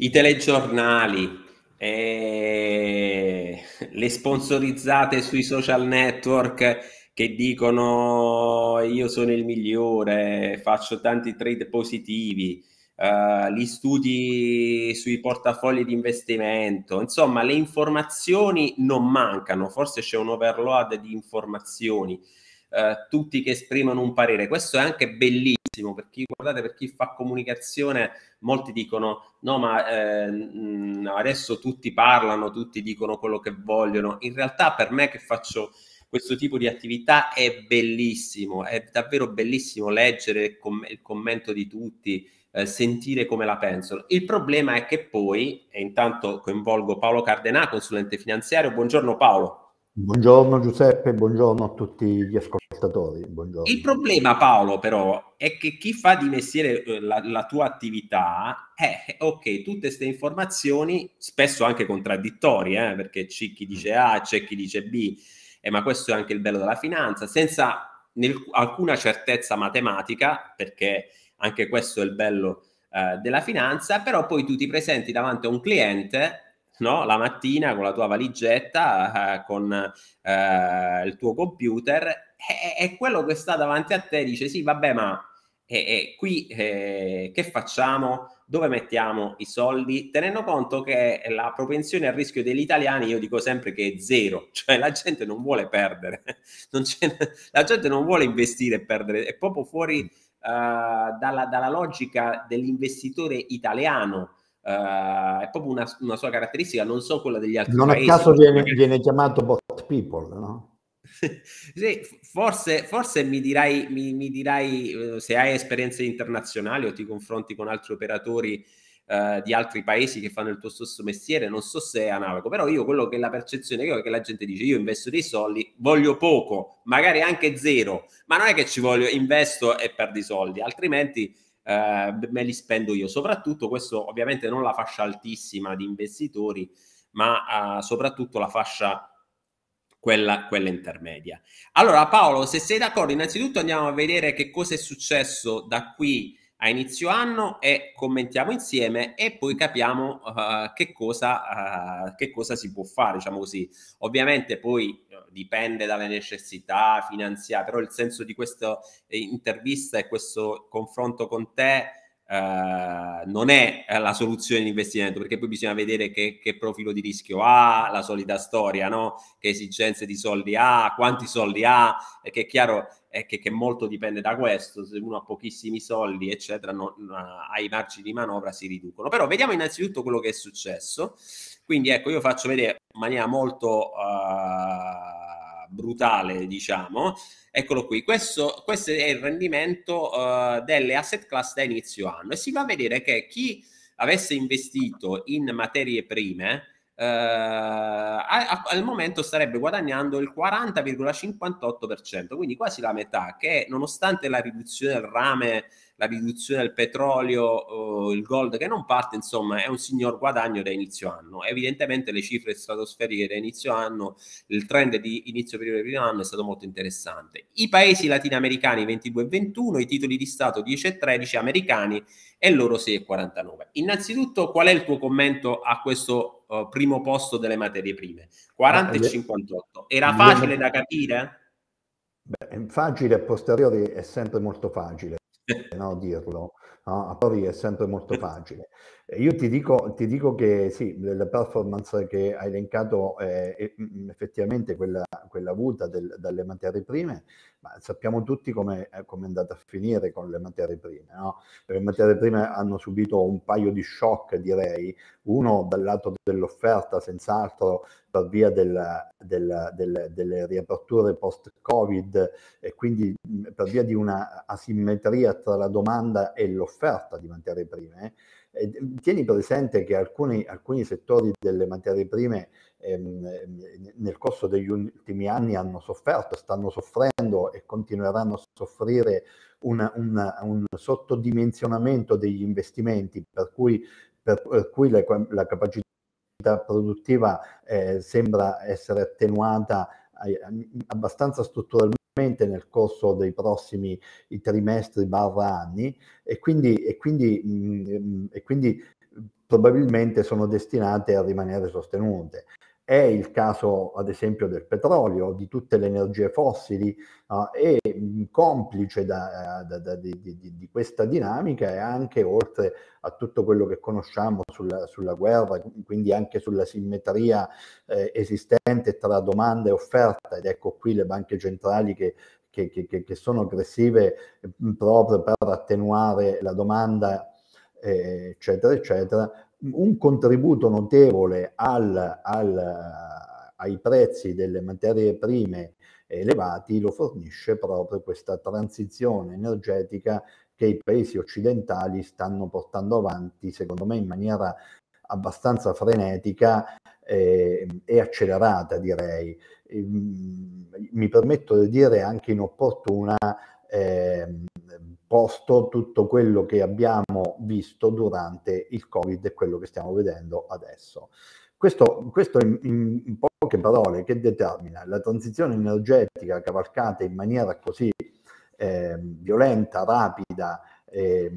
i telegiornali, eh, le sponsorizzate sui social network che dicono io sono il migliore, faccio tanti trade positivi, eh, gli studi sui portafogli di investimento, insomma le informazioni non mancano, forse c'è un overload di informazioni, eh, tutti che esprimono un parere, questo è anche bellissimo ottimo. Per chi, guardate, per chi fa comunicazione, molti dicono: no, ma eh, adesso tutti parlano, tutti dicono quello che vogliono. In realtà, per me che faccio questo tipo di attività è bellissimo, è davvero bellissimo leggere il, com- il commento di tutti, eh, sentire come la pensano. Il problema è che poi, e intanto coinvolgo Paolo Cardenà, consulente finanziario. Buongiorno Paolo. Buongiorno Giuseppe, buongiorno a tutti gli ascoltatori. Buongiorno. Il problema Paolo però è che chi fa di mestiere eh, la, la tua attività, è eh, eh, ok, tutte queste informazioni spesso anche contraddittorie, eh, perché c'è chi dice A, c'è chi dice B, eh, ma questo è anche il bello della finanza, senza nel, alcuna certezza matematica, perché anche questo è il bello eh, della finanza, però poi tu ti presenti davanti a un cliente no? la mattina con la tua valigetta, eh, con eh, il tuo computer e, e, quello che sta davanti a te dice sì, vabbè, ma e, qui eh, che facciamo? Dove mettiamo i soldi? Tenendo conto che la propensione al rischio degli italiani, io dico sempre che è zero, cioè la gente non vuole perdere, non la gente non vuole investire e perdere, è proprio fuori... Uh, dalla, dalla, logica dell'investitore italiano Uh, è proprio una, una, sua caratteristica, non so quella degli altri. Non paesi, a caso viene, perché... viene, chiamato bot people, no? sì, forse, forse, mi dirai, mi, mi dirai uh, se hai esperienze internazionali o ti confronti con altri operatori uh, di altri paesi che fanno il tuo stesso mestiere, non so se è analogo, però io quello che la percezione che ho è che la gente dice io investo dei soldi, voglio poco, magari anche zero, ma non è che ci voglio, investo e perdi soldi, altrimenti eh, me li spendo io. Soprattutto questo ovviamente non la fascia altissima di investitori, ma eh, soprattutto la fascia quella, quella, intermedia. Allora Paolo, se sei d'accordo, innanzitutto andiamo a vedere che cosa è successo da qui a inizio anno e commentiamo insieme e poi capiamo uh, che, cosa, uh, che cosa si può fare, diciamo così. Ovviamente poi eh, dipende dalle necessità finanziarie, però il senso di questa intervista e questo confronto con te eh, non è eh, la soluzione di investimento, perché poi bisogna vedere che, che, profilo di rischio ha, la solita storia, no? che esigenze di soldi ha, quanti soldi ha, che è chiaro è che, che, molto dipende da questo, se uno ha pochissimi soldi, eccetera, non, non eh, ha, i margini di manovra si riducono. Però vediamo innanzitutto quello che è successo. Quindi ecco, io faccio vedere in maniera molto... Uh, brutale, diciamo. Eccolo qui, questo, questo è il rendimento uh, delle asset class da inizio anno e si va a vedere che chi avesse investito in materie prime eh, a, al momento starebbe guadagnando il 40,58%, quindi quasi la metà, che nonostante la riduzione del rame, la riduzione del petrolio, eh, il gold che non parte, insomma, è un signor guadagno da inizio anno. Evidentemente le cifre stratosferiche da inizio anno, il trend di inizio periodo di primo anno è stato molto interessante. I paesi latinoamericani 22,21, i titoli di Stato 10,13 americani e loro 6,49. Innanzitutto, qual è il tuo commento a questo? Eh, primo posto delle materie prime, 40 e 58. Era facile da capire? Beh, facile a posteriori è sempre molto facile no, dirlo, no? a priori è sempre molto facile. Io ti dico, ti dico, che sì, la performance che hai elencato è eh, mm, mm, effettivamente quella, quella avuta del, dalle materie prime, ma sappiamo tutti eh, come è, andata a finire con le materie prime. No? Le materie prime hanno subito un paio di shock, direi, uno dal lato dell'offerta, senz'altro, per via della, della, delle, delle riaperture post-Covid e quindi mm, per via di una asimmetria tra la domanda e l'offerta di materie prime. Eh? Eh, tieni presente che alcuni, alcuni, settori delle materie prime ehm, ehm nel corso degli ultimi anni hanno sofferto, stanno soffrendo e continueranno a soffrire una, una, un sottodimensionamento degli investimenti, per cui, per, per cui la, la, capacità produttiva eh, sembra essere attenuata abbastanza strutturalmente probabilmente nel corso dei prossimi trimestri barra anni e quindi, e quindi, mh, mm, mm, e quindi mm, probabilmente sono destinate a rimanere sostenute. È il caso, ad esempio, del petrolio, di tutte le energie fossili uh, e complice da, da, da, di, di, di, questa dinamica è anche oltre a tutto quello che conosciamo sulla, sulla guerra, quindi anche sulla simmetria eh, esistente tra domanda e offerta. Ed ecco qui le banche centrali che che, che, che, sono aggressive mm, proprio per attenuare la domanda, eh, eccetera, eccetera, un contributo notevole al, al, ai prezzi delle materie prime elevati lo fornisce proprio questa transizione energetica che i paesi occidentali stanno portando avanti, secondo me, in maniera abbastanza frenetica eh, e accelerata, direi. E, ehm, mi permetto di dire anche inopportuna eh, posto tutto quello che abbiamo visto durante il Covid e quello che stiamo vedendo adesso. Questo, questo in, in, poche parole che determina la transizione energetica cavalcata in maniera così eh, violenta, rapida, eh,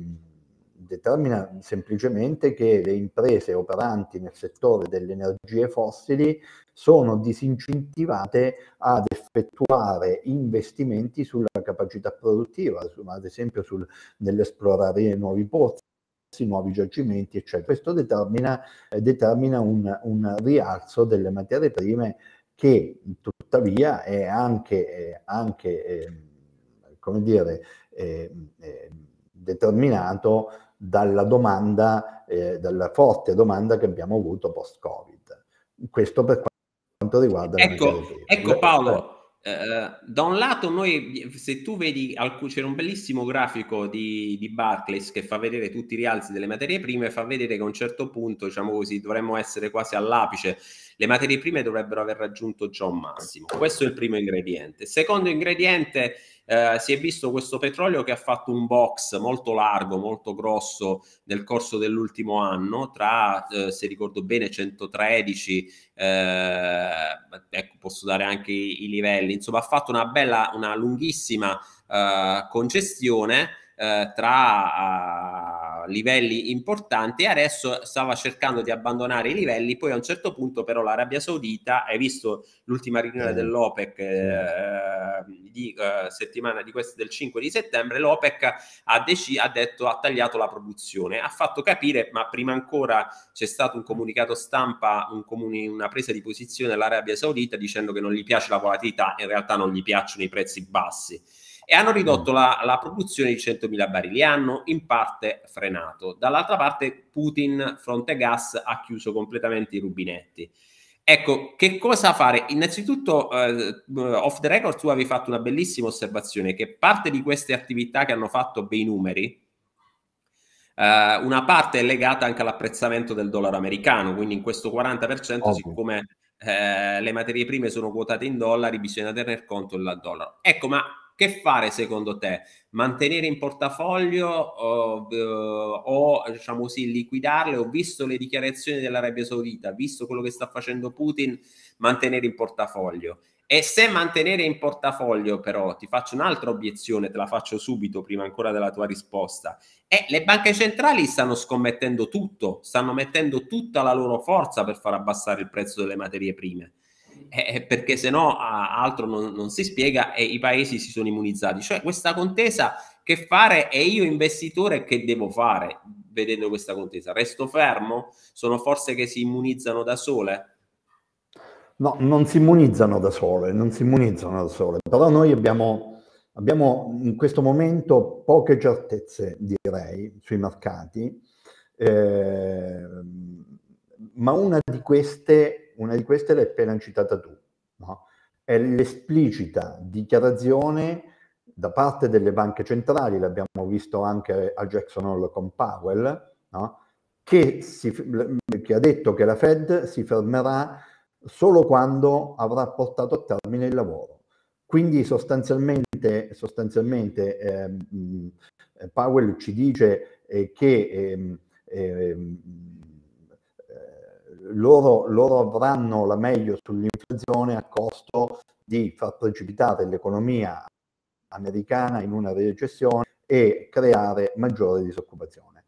determina semplicemente che le imprese operanti nel settore delle energie fossili sono disincentivate ad effettuare investimenti sulla capacità produttiva, ad esempio sul, nell'esplorare nuovi pozzi nuovi giacimenti, eccetera. Questo determina, eh, determina un, un, rialzo delle materie prime che tuttavia è anche, eh, anche eh, come dire, ehm, ehm, determinato dalla domanda, eh, dalla forte domanda che abbiamo avuto post-Covid. Questo per quanto riguarda... Ecco, ecco Paolo, eh, da un lato noi, se tu vedi, c'era un bellissimo grafico di, di Barclays che fa vedere tutti i rialzi delle materie prime, fa vedere che a un certo punto, diciamo così, dovremmo essere quasi all'apice, le materie prime dovrebbero aver raggiunto già un massimo. Questo è il primo ingrediente. Secondo ingrediente eh, si è visto questo petrolio che ha fatto un box molto largo, molto grosso nel corso dell'ultimo anno, tra, eh, se ricordo bene, 113, eh, ecco, posso dare anche i, i, livelli, insomma ha fatto una bella, una lunghissima eh, congestione eh, tra... Ah, livelli importanti e adesso stava cercando di abbandonare i livelli, poi a un certo punto però l'Arabia Saudita, hai visto l'ultima riunione eh. dell'OPEC eh, di eh, settimana di questa, del 5 di settembre, l'OPEC ha, dec- ha detto ha tagliato la produzione, ha fatto capire, ma prima ancora c'è stato un comunicato stampa, un comuni- una presa di posizione dell'Arabia Saudita dicendo che non gli piace la volatilità, in realtà non gli piacciono i prezzi bassi e hanno ridotto la, la produzione di 100.000 barili hanno in parte frenato. Dall'altra parte Putin, fronte gas, ha chiuso completamente i rubinetti. Ecco, che cosa fare? Innanzitutto, eh, off the record, tu avevi fatto una bellissima osservazione che parte di queste attività che hanno fatto bei numeri, eh, una parte è legata anche all'apprezzamento del dollaro americano, quindi in questo 40%, okay. siccome eh, le materie prime sono quotate in dollari, bisogna tener conto del dollaro. Ecco, ma che fare secondo te? Mantenere in portafoglio o, eh, o diciamo così, liquidarle? Ho visto le dichiarazioni dell'Arabia Saudita, visto quello che sta facendo Putin, mantenere in portafoglio. E se mantenere in portafoglio, però, ti faccio un'altra obiezione, te la faccio subito prima ancora della tua risposta. E le banche centrali stanno scommettendo tutto, stanno mettendo tutta la loro forza per far abbassare il prezzo delle materie prime. Eh, eh, perché se no altro non, non, si spiega e i paesi si sono immunizzati. Cioè questa contesa che fare e io investitore che devo fare vedendo questa contesa? Resto fermo? Sono forze che si immunizzano da sole? No, non si immunizzano da sole, non si immunizzano da sole, però noi abbiamo, abbiamo in questo momento poche certezze, direi, sui mercati, eh, ma una di queste una di queste l'hai appena citata tu, no? è l'esplicita dichiarazione da parte delle banche centrali, l'abbiamo visto anche a Jackson Hall con Powell, no? che, si, che ha detto che la Fed si fermerà solo quando avrà portato a termine il lavoro. Quindi sostanzialmente, sostanzialmente eh, Powell ci dice eh, che eh, loro, loro avranno la meglio sull'inflazione a costo di far precipitare l'economia americana in una recessione e creare maggiore disoccupazione.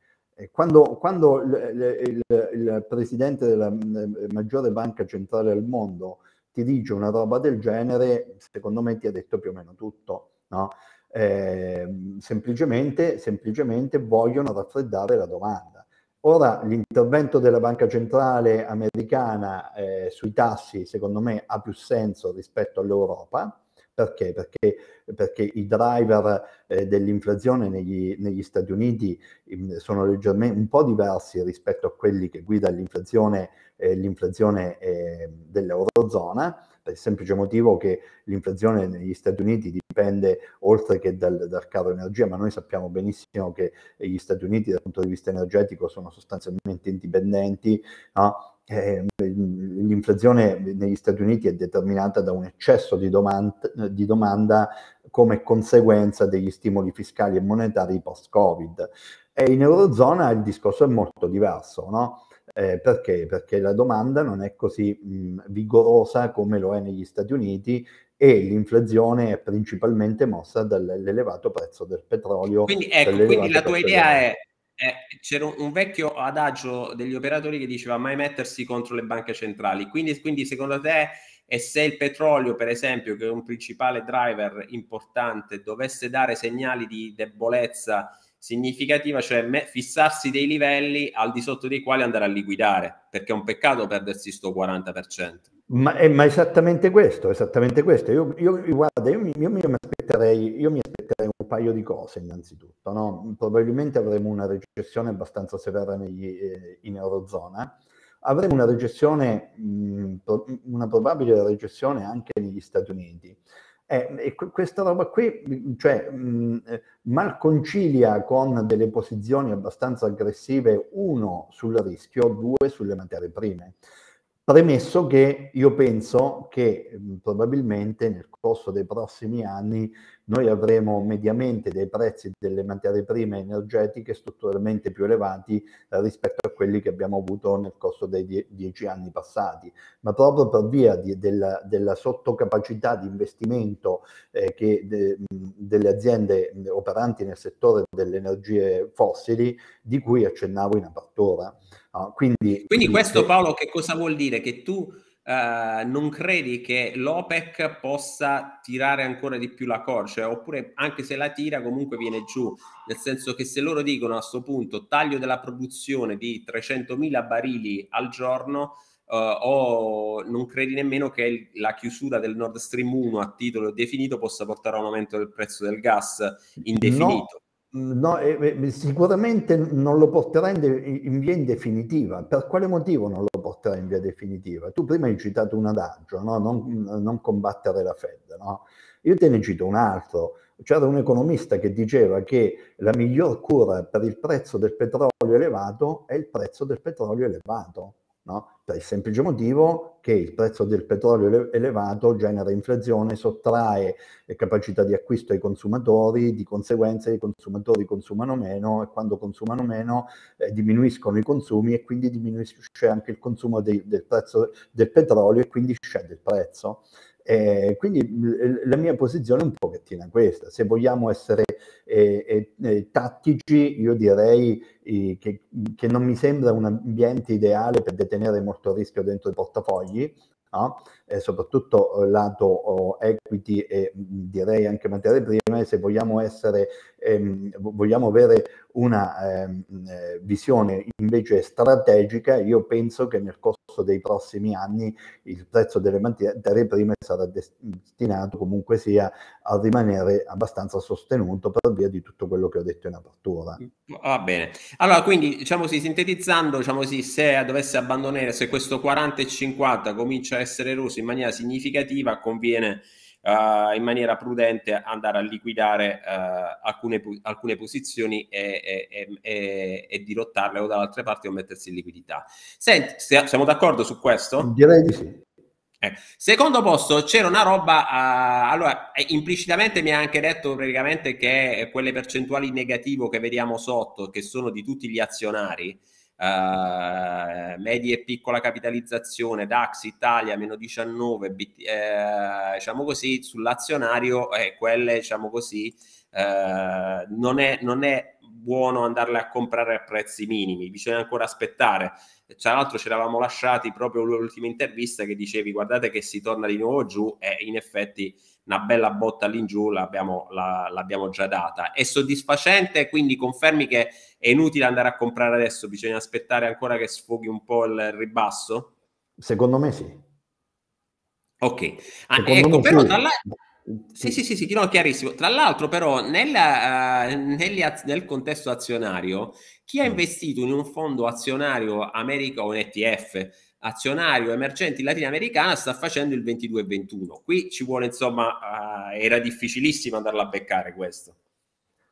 Quando, quando il, il, il, presidente della eh, maggiore banca centrale al mondo ti dice una roba del genere, secondo me ti ha detto più o meno tutto. No? Eh, semplicemente, semplicemente vogliono raffreddare la domanda. Ora l'intervento della Banca Centrale Americana eh, sui tassi, secondo me, ha più senso rispetto all'Europa. Perché? Perché, perché i driver eh, dell'inflazione negli, negli, Stati Uniti eh, sono leggermente un po' diversi rispetto a quelli che guida l'inflazione, eh, eh, dell'Eurozona, per il semplice motivo che l'inflazione negli Stati Uniti dipende oltre che dal, dal caro energia, ma noi sappiamo benissimo che gli Stati Uniti dal punto di vista energetico sono sostanzialmente indipendenti. No? Eh, l'inflazione negli Stati Uniti è determinata da un eccesso di, domanda, di domanda come conseguenza degli stimoli fiscali e monetari post-Covid. E in Eurozona il discorso è molto diverso, no? Eh, perché? Perché la domanda non è così mh, vigorosa come lo è negli Stati Uniti e l'inflazione è principalmente mossa dall'elevato prezzo del petrolio. Quindi, ecco, quindi la tua idea è, è, c'era un, vecchio adagio degli operatori che diceva mai mettersi contro le banche centrali, quindi, quindi secondo te e se il petrolio, per esempio, che è un principale driver importante, dovesse dare segnali di debolezza significativa, cioè fissarsi dei livelli al di sotto dei quali andare a liquidare, perché è un peccato perdersi sto 40%. Ma, è, ma esattamente questo, esattamente questo. Io, io, guarda, io, io, mi aspetterei, io mi aspetterei un paio di cose innanzitutto. No? Probabilmente avremo una recessione abbastanza severa negli, eh, in Eurozona, avremo una recessione, mh, mm, pro, una probabile recessione anche negli Stati Uniti. Eh, e questa roba qui cioè, mh, mm, mal concilia con delle posizioni abbastanza aggressive, uno sul rischio, due sulle materie prime. Premesso che io penso che mm, probabilmente nel corso dei prossimi anni noi avremo mediamente dei prezzi delle materie prime energetiche strutturalmente più elevati eh, rispetto a quelli che abbiamo avuto nel corso dei die- dieci anni passati, ma proprio per via di, della, della, sottocapacità di investimento eh, che de- mm, delle aziende mm, operanti nel settore delle energie fossili, di cui accennavo in apertura. Ah, no? Quindi, quindi, questo se... Paolo che cosa vuol dire? Che tu eh, non credi che l'OPEC possa tirare ancora di più la corda, cioè, oppure anche se la tira comunque viene giù, nel senso che se loro dicono a questo punto taglio della produzione di 300.000 barili al giorno, Uh, o non credi nemmeno che la chiusura del Nord Stream 1 a titolo definito possa portare a un aumento del prezzo del gas indefinito? No, eh, sicuramente non lo porterà in, de- in, via definitiva. Per quale motivo non lo porterà in via definitiva? Tu prima hai citato un adagio, no? non, non, combattere la Fed. No? Io te ne cito un altro. C'era un economista che diceva che la miglior cura per il prezzo del petrolio elevato è il prezzo del petrolio elevato no? per il semplice motivo che il prezzo del petrolio elevato genera inflazione, sottrae eh, capacità di acquisto ai consumatori, di conseguenza i consumatori consumano meno e quando consumano meno eh, diminuiscono i consumi e quindi diminuisce anche il consumo dei, del prezzo del petrolio e quindi scende il prezzo. Eh, quindi eh, la mia posizione è un pochettino questa. Se vogliamo essere eh, eh, eh tattici, io direi eh, che, che, non mi sembra un ambiente ideale per detenere molto rischio dentro i portafogli, no? soprattutto lato oh, equity e mm, direi anche materie prime. Se vogliamo essere ehm, vogliamo avere una ehm, eh, visione invece strategica, io penso che nel corso dei prossimi anni il prezzo delle materie prime sarà destinato comunque sia a rimanere abbastanza sostenuto per via di tutto quello che ho detto in apertura. Mm, va bene. Allora, quindi, diciamo così, sintetizzando, diciamo così, se dovesse abbandonare, se questo 40 e 50 comincia a essere eroso in maniera significativa, conviene uh, in maniera prudente andare a liquidare uh, alcune, alcune, posizioni e, e, e, e, dirottarle o dall'altra parte o mettersi in liquidità. Senti, siamo d'accordo su questo? Direi di sì. Eh, secondo posto c'era una roba, uh, allora implicitamente mi ha anche detto praticamente che quelle percentuali negativo che vediamo sotto, che sono di tutti gli azionari, eh, media e piccola capitalizzazione, DAX Italia meno 19, BT, eh, diciamo così, sull'azionario, eh, quelle diciamo così, eh, non, è, non è buono andarle a comprare a prezzi minimi, bisogna ancora aspettare tra l'altro ci eravamo lasciati proprio l'ultima intervista che dicevi guardate che si torna di nuovo giù e in effetti una bella botta lì in giù l'abbiamo, la, l'abbiamo già data. È soddisfacente, quindi confermi che è inutile andare a comprare adesso, bisogna aspettare ancora che sfoghi un po' il ribasso? Secondo me sì. Ok, ah, ecco, però sì. dall'altro... Sì, sì, sì, sì, no, chiarissimo. Tra l'altro, però, nella, uh, eh, nel, nel contesto azionario, chi ha mm. investito in un fondo azionario americano o un ETF azionario emergenti latinoamericana sta facendo il 22-21. Qui ci vuole, insomma, uh, era difficilissimo andarla a beccare questo.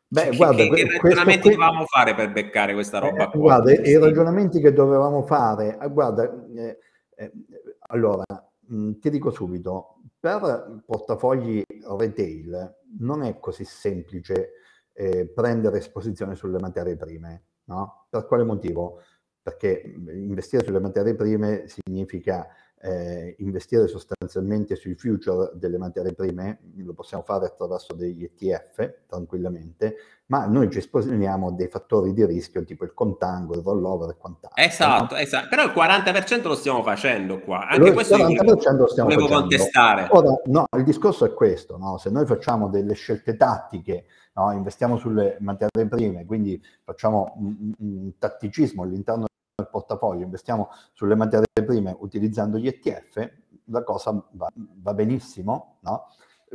Beh, che, guarda, che, che ragionamenti qui... dovevamo fare per beccare questa eh, roba? Eh, guarda, i ragionamenti che dovevamo fare, eh, guarda, eh, eh, allora, mh, mm, ti dico subito, per portafogli retail non è così semplice prendere esposizione sulle materie prime, no? Per quale motivo? perché mhmm, investire sulle materie prime significa eh, investire sostanzialmente sui future delle materie prime, lo possiamo fare attraverso degli ETF tranquillamente, ma noi ci esponiamo a dei fattori di rischio tipo il contango, il rollover e quant'altro. Esatto, no? esatto, però il 40% lo stiamo facendo qua, anche allora, questo il 40% lo stiamo facendo. contestare. Ora, no, il discorso è questo, no? se noi facciamo delle scelte tattiche, no? investiamo sulle materie prime, quindi facciamo un, un tatticismo all'interno nel portafoglio, investiamo sulle materie prime utilizzando gli ETF, la cosa va, va benissimo. No?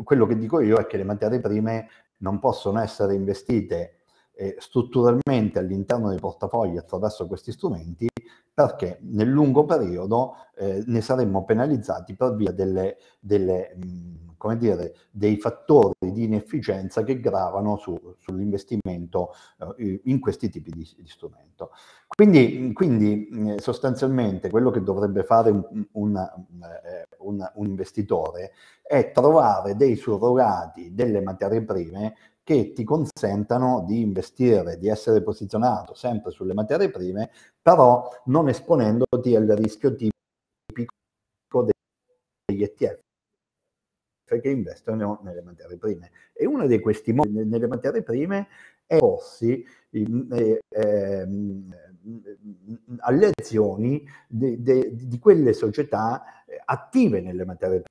Quello che dico io è che le materie prime non possono essere investite eh, strutturalmente all'interno dei portafogli attraverso questi strumenti perché nel lungo periodo eh, ne saremmo penalizzati per via delle, delle mh, come dire, dei fattori di inefficienza che gravano su, sull'investimento eh, in questi tipi di, di strumento. Quindi, quindi eh, sostanzialmente quello che dovrebbe fare un, un, eh, un, un investitore è trovare dei surrogati, delle materie prime che ti consentano di investire, di essere posizionato sempre sulle materie prime, però non esponendoti al rischio tipico degli ETF cioè che investono nelle materie prime. E uno di questi modi nelle materie prime è porsi eh, alle azioni di, di, di quelle società eh, attive nelle materie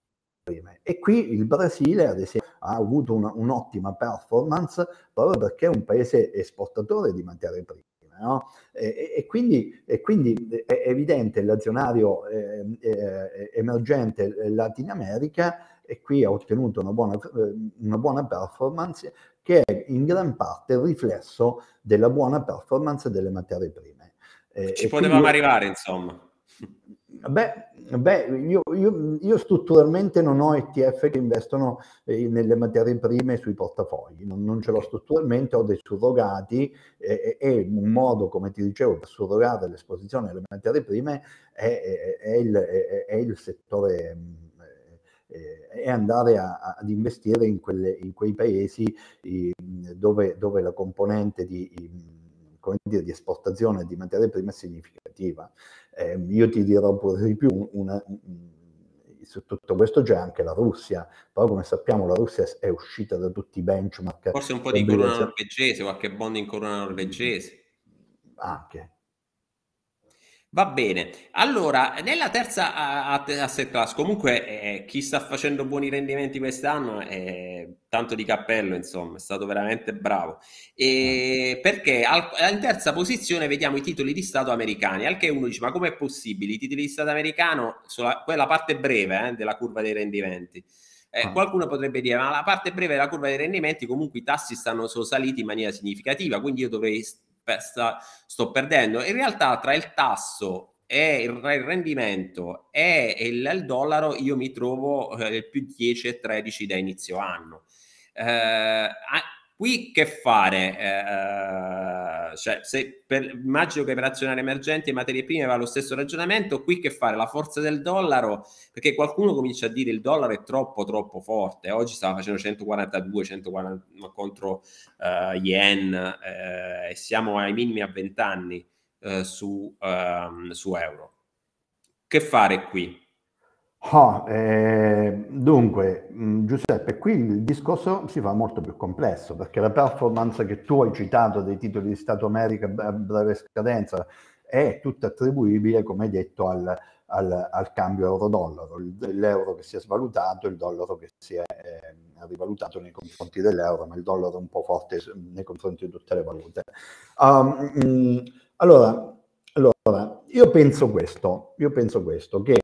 prime. E qui il Brasile, ad esempio, ha avuto una, un'ottima performance proprio perché è un paese esportatore di materie prime. No? E, e, quindi, e, quindi, è evidente l'azionario eh, eh, emergente eh, Latin America e qui ha ottenuto una buona, eh, una buona performance che è in gran parte il riflesso della buona performance delle materie prime. Eh, Ci potevamo quindi... arrivare, insomma. Beh, beh io, io, io, strutturalmente non ho ETF che investono eh, nelle materie prime sui portafogli, non, non, ce l'ho strutturalmente, ho dei surrogati eh, e un modo, come ti dicevo, per surrogare l'esposizione alle materie prime è, è, è, il, è il, settore mm, eh, e andare a, a, ad investire in, quelle, in quei paesi eh, dove, dove, la componente di, in, dire, di, esportazione di materie prime è significativa. Eh, io ti dirò pure di più, una, mm, su tutto questo c'è anche la Russia, però come sappiamo la Russia è uscita da tutti i benchmark. Forse un po' di corona norvegese, qualche bond in corona norvegese. Anche, Va bene, allora nella terza asset class comunque eh, chi sta facendo buoni rendimenti quest'anno è tanto di cappello insomma, è stato veramente bravo e mm. perché al, in terza posizione vediamo i titoli di Stato americani, al che uno dice ma com'è possibile i titoli di Stato americano, sulla, quella parte breve eh, della curva dei rendimenti, eh, ah. qualcuno potrebbe dire, ma la parte breve della curva dei rendimenti comunque i tassi stanno, sono saliti in maniera significativa, quindi io dovrei sto perdendo. In realtà tra il tasso e il, rendimento e il, il dollaro io mi trovo eh, più 10 e 13 da inizio anno. Eh, Qui che fare? Eh, eh, cioè, se per, immagino che per azionari emergenti e materie prime va lo stesso ragionamento, qui che fare? La forza del dollaro, perché qualcuno comincia a dire il dollaro è troppo troppo forte, oggi stava facendo 142, 140 contro eh, yen eh, e siamo ai minimi a 20 anni eh, su, ehm, su euro. Che fare qui? Oh, eh, dunque, mm, Giuseppe, qui il discorso si fa molto più complesso perché la performance che tu hai citato dei titoli di Stato America a breve scadenza è tutta attribuibile, come detto, al, al, al cambio euro-dollaro, l'euro che si è svalutato, il dollaro che si è eh, rivalutato nei confronti dell'euro, ma il dollaro è un po' forte nei confronti di tutte le valute. Um, ehm, mh, mm, allora, allora, io penso questo, io penso questo, che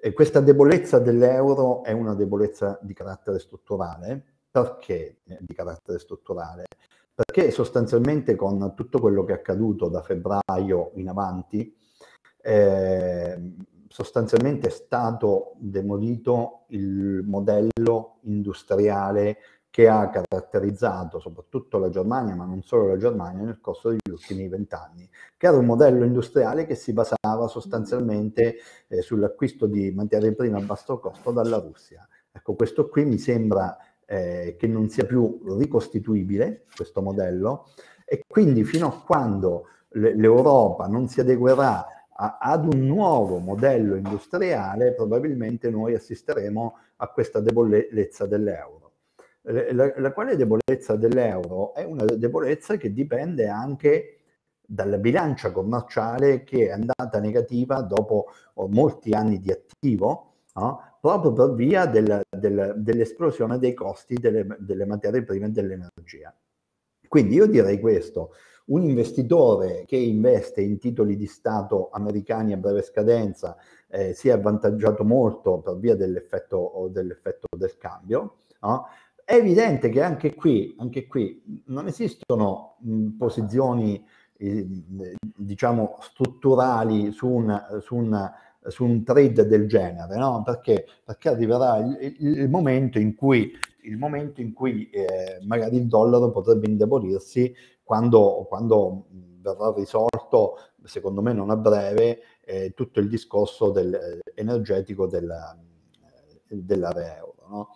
e questa debolezza dell'euro è una debolezza di carattere strutturale. Perché di carattere strutturale? Perché sostanzialmente con tutto quello che è accaduto da febbraio in avanti, eh, sostanzialmente è stato demolito il modello industriale che ha caratterizzato soprattutto la Germania, ma non solo la Germania, nel corso degli ultimi vent'anni, che era un modello industriale che si basava sostanzialmente eh, sull'acquisto di materie prime a basso costo dalla Russia. Ecco, questo qui mi sembra eh, che non sia più ricostituibile, questo modello, e quindi fino a quando l'Europa non si adeguerà a, ad un nuovo modello industriale, probabilmente noi assisteremo a questa debolezza dell'euro la, la quale debolezza dell'euro è una debolezza che dipende anche dalla bilancia commerciale che è andata negativa dopo oh, molti anni di attivo, no? proprio per via del, del, dell'esplosione dei costi delle, delle materie prime e dell'energia. Quindi io direi questo, un investitore che investe in titoli di Stato americani a breve scadenza eh, si è avvantaggiato molto per via dell'effetto, dell'effetto del cambio, no? È evidente che anche qui, anche qui non esistono mh, posizioni eh, diciamo strutturali su un, su un, su un trade del genere, no? perché, perché arriverà il, il, momento in cui, il momento in cui eh, magari il dollaro potrebbe indebolirsi quando, quando verrà risolto, secondo me non a breve, eh, tutto il discorso del, eh, energetico della, eh, dell'area euro. No?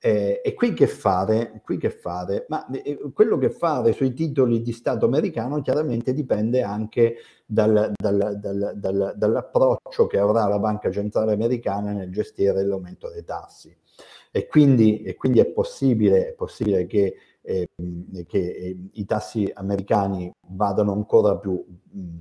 Eh, e qui che fare? Qui che fare? Ma eh, eh, quello che fare sui titoli di Stato americano chiaramente dipende anche dal, dal, dal, dall'approccio che avrà la Banca Centrale Americana nel gestire l'aumento dei tassi. E quindi, e quindi è, possibile, è, possibile, che, eh, che ehm, i tassi americani vadano ancora più, mm,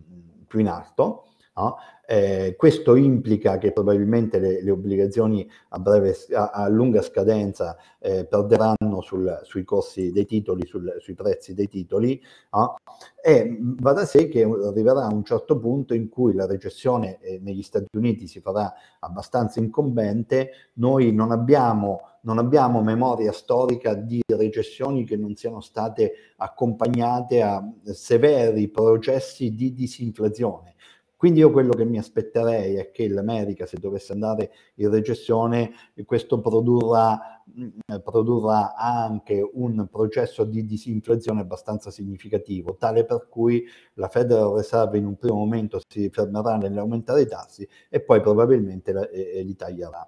più in alto No? Eh, questo implica che probabilmente le, le obbligazioni a, breve, a, a lunga scadenza eh, perderanno sul, sui costi dei titoli, sul, sui prezzi dei titoli no? e va da sé che arriverà un certo punto in cui la recessione eh, negli Stati Uniti si farà abbastanza incombente, noi non abbiamo non abbiamo memoria storica di recessioni che non siano state accompagnate a severi processi di disinflazione. Quindi io quello che mi aspetterei è che l'America, se dovesse andare in recessione, questo produrrà, mm, produrrà, anche un processo di disinflazione abbastanza significativo, tale per cui la Federal Reserve in un primo momento si fermerà nell'aumentare i tassi e poi probabilmente la, e, li taglierà.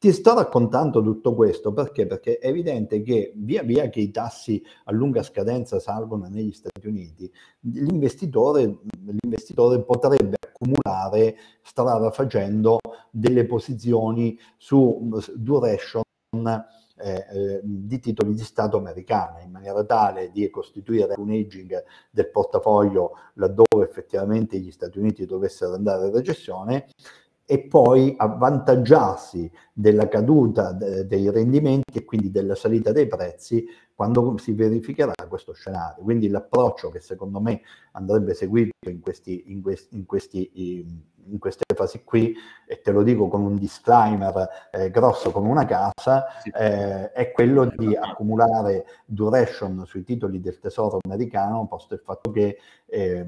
Ti sto raccontando tutto questo perché? Perché è evidente che via via che i tassi a lunga scadenza salgono negli Stati Uniti, l'investitore, l'investitore potrebbe accumulare, strada facendo, delle posizioni su duration eh, eh, di titoli di Stato americana, in maniera tale di costituire un aging del portafoglio laddove effettivamente gli Stati Uniti dovessero andare in recessione, e poi avvantaggiarsi della caduta de- dei rendimenti e quindi della salita dei prezzi quando si verificherà questo scenario. Quindi l'approccio che secondo me andrebbe seguito in, questi, in, questi, in, questi, in queste fasi qui, e te lo dico con un disclaimer eh, grosso come una casa, eh, è quello di accumulare duration sui titoli del tesoro americano, posto il fatto che... Eh,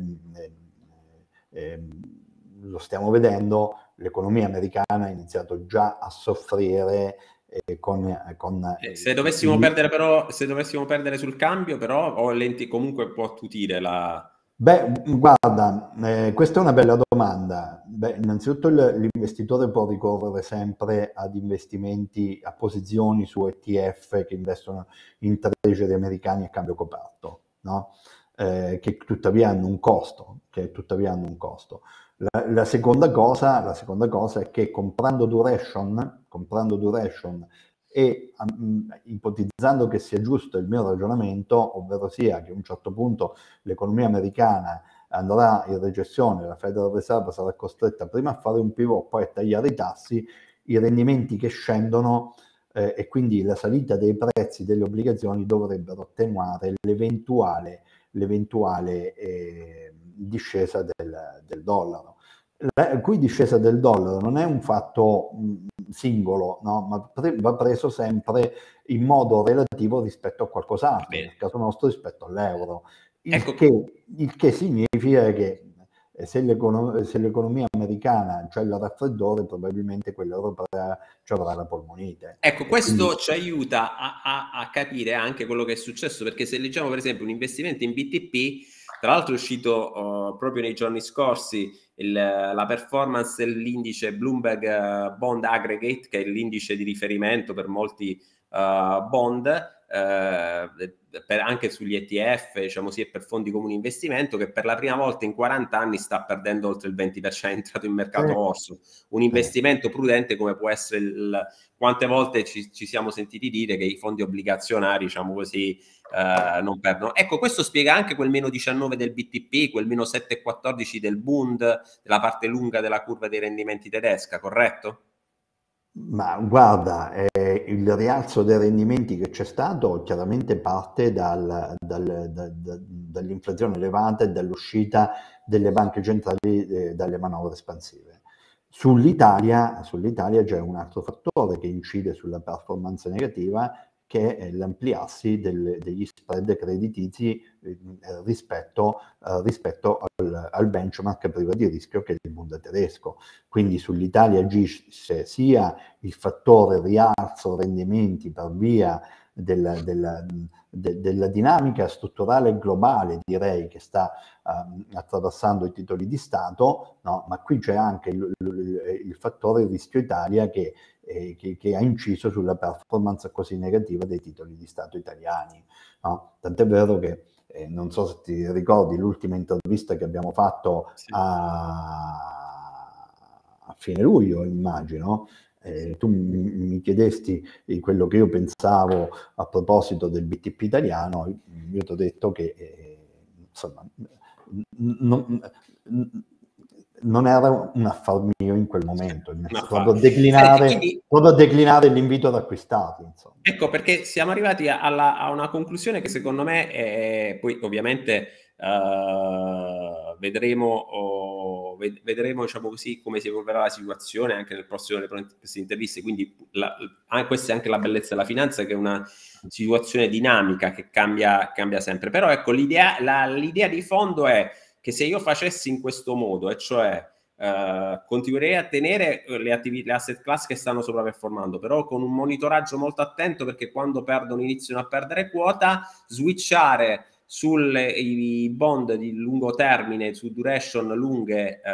lo stiamo vedendo, l'economia americana ha iniziato già a soffrire eh, con, eh, con eh, eh, se, dovessimo il... però, se dovessimo perdere sul cambio però o lenti comunque può attutire la Beh, guarda, eh, questa è una bella domanda. Beh, innanzitutto il, l'investitore può ricorrere sempre ad investimenti, a posizioni su ETF che investono in treasury americani a cambio coperto, no? che tuttavia hanno un costo, che tuttavia hanno un costo. La, la, seconda cosa, la, seconda cosa, è che comprando duration, comprando duration e um, ipotizzando che sia giusto il mio ragionamento, ovvero sia che a un certo punto l'economia americana andrà in recessione, la Federal Reserve sarà costretta prima a fare un pivot, poi a tagliare i tassi, i rendimenti che scendono eh, e quindi la salita dei prezzi delle obbligazioni dovrebbero attenuare l'eventuale, l'eventuale eh, discesa del, del dollaro. La, qui discesa del dollaro non è un fatto mh, mm, singolo, no? ma pre- va preso sempre in modo relativo rispetto a qualcos'altro, nel caso nostro rispetto all'euro. Il, ecco. che, il che significa che eh, se, l'econo- se, l'economia americana c'è il raffreddore, probabilmente quella europea ci avrà la polmonite. Ecco, questo Quindi... ci aiuta a, a, a capire anche quello che è successo, perché se leggiamo per esempio un investimento in BTP, tra l'altro è uscito uh, proprio nei giorni scorsi il, la performance dell'indice Bloomberg eh, Bond Aggregate, che è l'indice di riferimento per molti uh, bond, uh, per, anche sugli ETF, diciamo sì, e per fondi comuni investimento, che per la prima volta in 40 anni sta perdendo oltre il 20%, entrato in mercato orso. Un investimento prudente come può essere il... Quante volte ci, ci siamo sentiti dire che i fondi obbligazionari, diciamo così, eh, non perdono. Ecco, questo spiega anche quel meno 19 del BTP, quel meno 7,14 del Bund, della parte lunga della curva dei rendimenti tedesca, corretto? Ma guarda, eh, il rialzo dei rendimenti che c'è stato chiaramente parte dal, dal, da, da, dall'inflazione elevata e dall'uscita delle banche centrali eh, dalle manovre espansive. Sull'Italia, sull'Italia c'è un altro fattore che incide sulla performance negativa, che è eh, l'ampliarsi del, degli spread creditizi ehm, eh, rispetto, eh, rispetto al, al, benchmark privo di rischio che è il Bund tedesco. Quindi sull'Italia agisce sia il fattore rialzo rendimenti per via della, della, de, della dinamica strutturale globale, direi, che sta um, attraversando i titoli di Stato, no? ma qui c'è anche il, il, il fattore rischio Italia che, eh, che, che, ha inciso sulla performance così negativa dei titoli di Stato italiani. No? Tant'è vero che eh, non so se ti ricordi l'ultima intervista che abbiamo fatto sì. a, a fine luglio, immagino, eh, tu mi chiedesti eh, quello che io pensavo a proposito del BTP italiano, io ti ho detto che eh, insomma, non, non era un affare mio in quel momento, vado a, declinare, Senti, eh, quindi, a declinare l'invito ad acquistarlo. Insomma. Ecco perché siamo arrivati alla, a una conclusione che secondo me è, poi ovviamente uh, vedremo, oh, vedremo diciamo così, come si evolverà la situazione anche nel prossimo delle prossime interviste, quindi la, ah, questa è anche la bellezza della finanza che è una situazione dinamica che cambia, cambia sempre, però ecco l'idea, la, l'idea di fondo è che se io facessi in questo modo, e cioè eh, continuerei a tenere eh, le, attivi- le asset class che stanno sopravperformando, però con un monitoraggio molto attento perché quando perdono iniziano a perdere quota, switchare sui bond di lungo termine, su duration lunghe eh,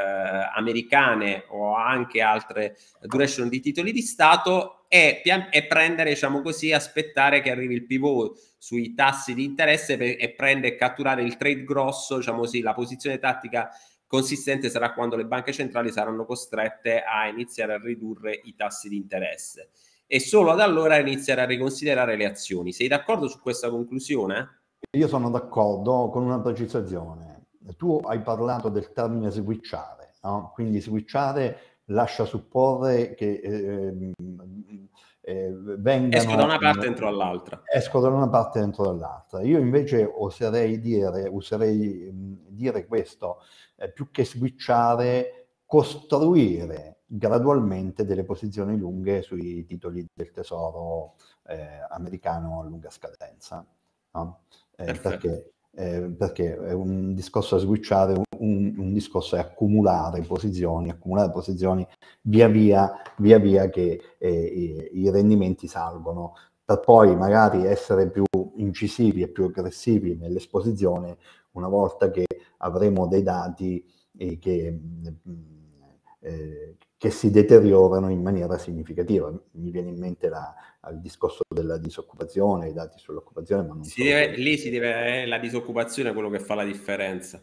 americane o anche altre duration di titoli di Stato e, e, prendere, diciamo così, aspettare che arrivi il pivot sui tassi di interesse per, e prendere e catturare il trade grosso, diciamo così, la posizione tattica consistente sarà quando le banche centrali saranno costrette a iniziare a ridurre i tassi di interesse e solo ad allora iniziare a riconsiderare le azioni. Sei d'accordo su questa conclusione? Io sono d'accordo con una precisazione. Tu hai parlato del termine switchare, no? quindi switchare lascia supporre che eh, eh, vengano... Esco da una eh, parte e entro all'altra. Esco da una parte e entro dall'altra. Io invece oserei dire, oserei mm, dire questo, eh, più che switchare, costruire gradualmente delle posizioni lunghe sui titoli del tesoro eh, americano a lunga scadenza. No? eh, perché, eh, perché un discorso a switchare, un, un, discorso è accumulare posizioni, accumulare posizioni via via, via, via che eh, i, i rendimenti salgono, per poi magari essere più incisivi e più aggressivi nell'esposizione una volta che avremo dei dati che, mm, mm, eh, che si deteriorano in maniera significativa. Mi viene in mente la, il discorso della disoccupazione, i dati sull'occupazione. Ma non si deve, lì si deve, è eh, la disoccupazione quello che fa la differenza.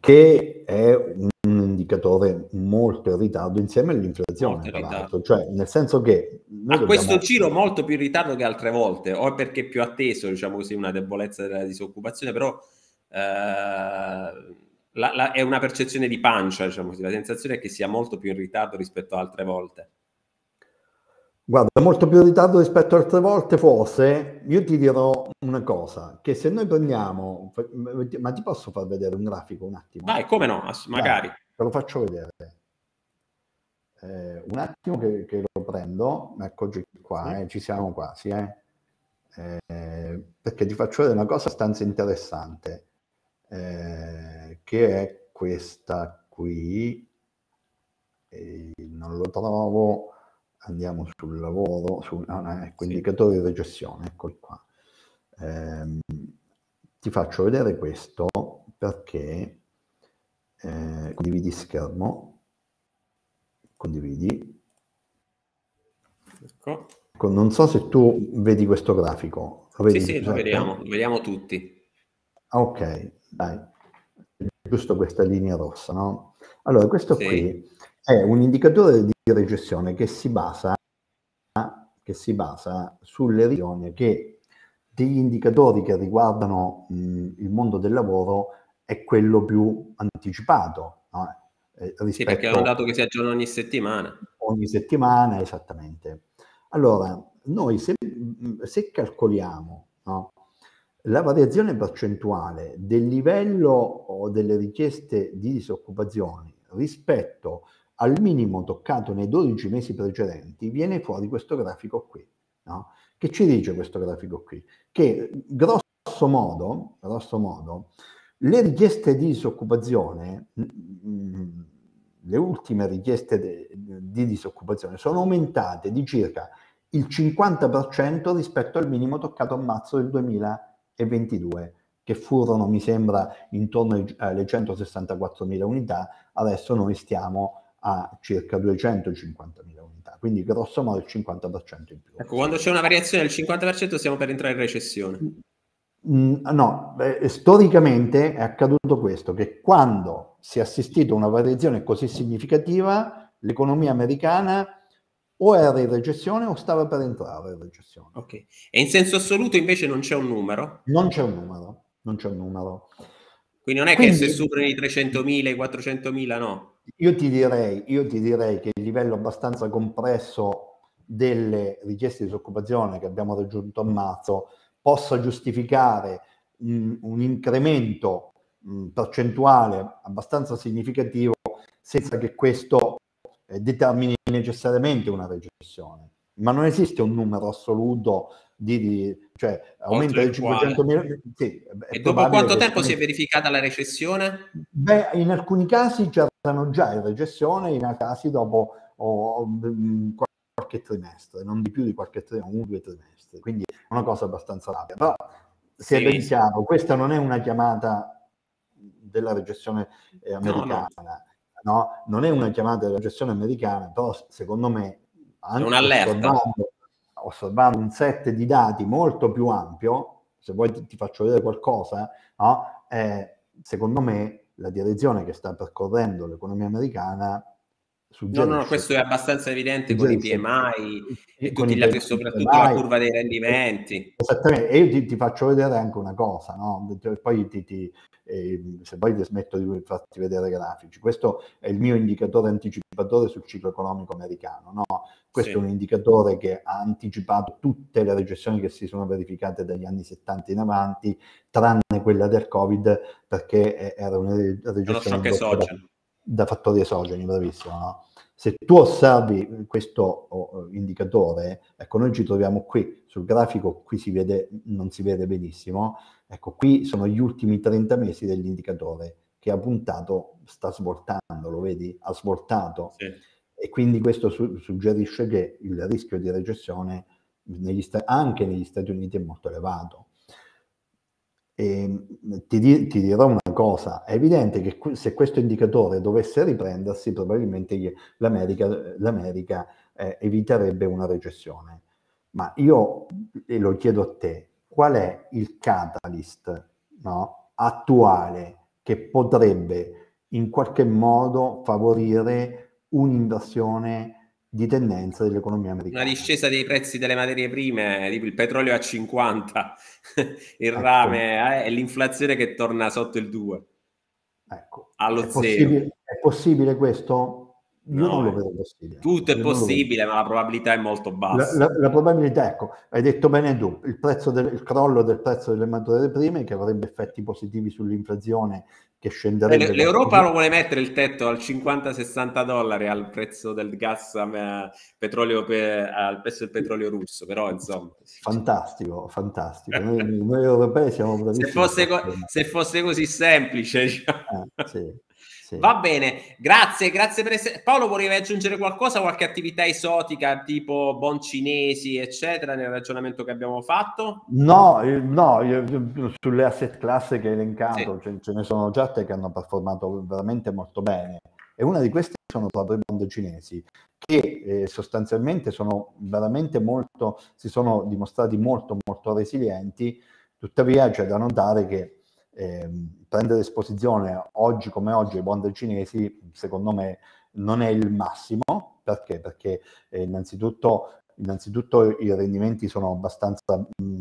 Che è un indicatore molto in ritardo insieme all'inflazione, tra in cioè nel senso che... A questo giro molto più in ritardo che altre volte, o perché è più atteso, diciamo così, una debolezza della disoccupazione, però... Eh la, la, è una percezione di pancia, diciamo così. La sensazione è che sia molto più in ritardo rispetto a altre volte. Guarda, molto più in ritardo rispetto a altre volte, forse io ti dirò una cosa, che se noi prendiamo, ma ti posso far vedere un grafico un attimo? Vai, come no, magari. Dai, te lo faccio vedere. Eh, un attimo che, che, lo prendo, eccoci qua, eh, ci siamo quasi, eh. eh. perché ti faccio vedere una cosa abbastanza interessante eh, che è questa qui, e non lo trovo, andiamo sul lavoro, su, no, ecco, sì. indicatore di recessione, eccoli qua. Eh, ti faccio vedere questo perché eh, condividi schermo, condividi. Ecco. ecco. non so se tu vedi questo grafico. Lo vedi, sì, sì, lo vediamo, lo vediamo tutti. Ah, ok, dai, giusto questa linea rossa, no? Allora, questo sì. qui è un indicatore di recessione che si basa, che si basa sulle regioni che degli indicatori che riguardano mh, il mondo del lavoro è quello più anticipato. No? Eh, sì, perché è un dato che si aggiorna ogni settimana. Ogni settimana, esattamente. Allora, noi se, se calcoliamo no, la variazione percentuale del livello o delle richieste di disoccupazione rispetto al minimo toccato nei 12 mesi precedenti viene fuori questo grafico qui. No? Che ci dice questo grafico qui? Che grosso modo, grosso modo le richieste di disoccupazione, mm, mm, le ultime richieste de, di disoccupazione, sono aumentate di circa il 50% rispetto al minimo toccato a marzo del 2020 e 22 che furono, mi sembra, intorno alle 164.000 unità, adesso noi stiamo a circa 250.000 unità, quindi grosso modo il 50% in più. Ecco, quando c'è una variazione del 50% stiamo per entrare in recessione. Mm, mm, no, eh, storicamente è accaduto questo, che quando si è assistito a una variazione così significativa, l'economia americana o era in recessione o stava per entrare in recessione. Ok. E in senso assoluto invece non c'è un numero? Non c'è un numero, non c'è un numero. Quindi non è Quindi, che se superano i 300.000, i 400.000, no? Io ti, direi, io ti direi che il livello abbastanza compresso delle richieste di disoccupazione che abbiamo raggiunto a marzo possa giustificare un, mm, un incremento mh, mm, percentuale abbastanza significativo senza che questo eh, determini necessariamente una recessione, ma non esiste un numero assoluto di, di cioè aumenta di 500 mila. Sì, e dopo quanto tempo si è verificata la recessione? Beh, in alcuni casi c'erano già in recessione, in altri casi dopo oh, mh, mm, qualche trimestre, non di più di qualche trimestre, un due trimestri, quindi è una cosa abbastanza rapida. Però se sì. ben questa non è una chiamata della recessione eh, americana. No, no no? non è una chiamata della gestione americana, però secondo me, anche osservando, osservando, un set di dati molto più ampio, se vuoi ti, ti faccio vedere qualcosa, no? eh, secondo me la direzione che sta percorrendo l'economia americana No, no, questo è abbastanza evidente con i PMI, e con il, PMI, soprattutto PMI, la curva dei rendimenti. Esattamente, e io ti, ti faccio vedere anche una cosa, no? poi ti, ti, eh, se poi ti smetto di farti vedere grafici. Questo è il mio indicatore anticipatore sul ciclo economico americano. No? Questo sì. è un indicatore che ha anticipato tutte le recessioni che si sono verificate dagli anni 70 in avanti, tranne quella del Covid, perché era una recessione... Uno shock esogeno da fattori esogeni, bravissimo. No? Se tu osservi questo oh, indicatore, ecco, noi ci troviamo qui sul grafico, qui si vede, non si vede benissimo, ecco, qui sono gli ultimi 30 mesi dell'indicatore che ha puntato, sta svoltando, lo vedi? Ha svoltato. Sì. E quindi questo su- suggerisce che il rischio di recessione negli sta- anche negli Stati Uniti è molto elevato. E ehm, ti, di, ti, dirò una cosa, è evidente che se questo indicatore dovesse riprendersi, probabilmente l'America, l'America eh, eviterebbe una recessione. Ma io e lo chiedo a te, qual è il catalyst no, attuale che potrebbe in qualche modo favorire un'inversione di tendenza dell'economia americana. Una discesa dei prezzi delle materie prime, tipo il petrolio a 50, il ecco. rame eh, e l'inflazione che torna sotto il 2. Ecco. Allo è zero. Possibile, è possibile questo? no, eh, non lo vedo possibile. Tutto è possibile, ma la probabilità è molto bassa. La, la, la, probabilità, ecco, hai detto bene tu, il, prezzo del, il crollo del prezzo delle materie prime che avrebbe effetti positivi sull'inflazione che scenderebbe. Eh, L'Europa lo vuole mettere il tetto al 50-60 dollari al prezzo del gas a eh, petrolio per, al prezzo del petrolio russo, però insomma. Fantastico, fantastico. Noi, noi europei siamo bravissimi. Se fosse, co- se fosse così semplice. Diciamo. Eh, sì. Diciamo. Sì. Va bene, grazie, grazie per essere... Paolo volevi aggiungere qualcosa, qualche attività esotica tipo bon cinesi eccetera, nel ragionamento che abbiamo fatto? No, eh, no io, io, sulle asset class che hai elencato, sì. ce, ce, ne sono certe che hanno performato veramente molto bene e una di queste sono proprio i bond cinesi che eh, sostanzialmente sono veramente molto, si sono dimostrati molto molto resilienti, tuttavia c'è da notare che eh, prendere esposizione oggi come oggi ai bond cinesi, secondo me, non è il massimo. Perché? Perché eh, innanzitutto, innanzitutto, i rendimenti sono abbastanza mh, mm,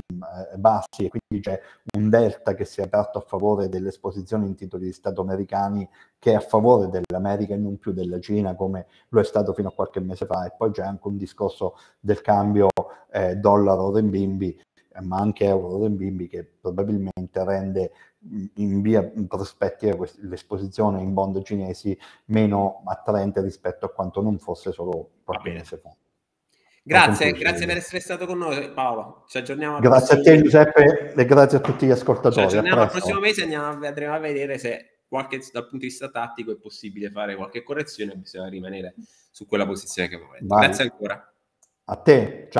eh, bassi e quindi c'è un delta che si è aperto a favore dell'esposizione in titoli di Stato americani che è a favore dell'America e non più della Cina come lo è stato fino a qualche mese fa e poi c'è anche un discorso del cambio eh, dollaro-renminbi eh, ma anche Aurora Bimbi che probabilmente rende mm, in via prospettiva l'esposizione in bond cinesi meno attraente rispetto a quanto non fosse solo qualche mese fa. Grazie, grazie per essere stato con noi Paolo. Ci aggiorniamo. Grazie a te Giuseppe e grazie a tutti gli ascoltatori. Ci aggiorniamo al prossimo mese e andremo a vedere se qualche, dal punto di vista tattico è possibile fare qualche correzione, bisogna rimanere su quella posizione che vuoi. Grazie ancora. A te, ciao.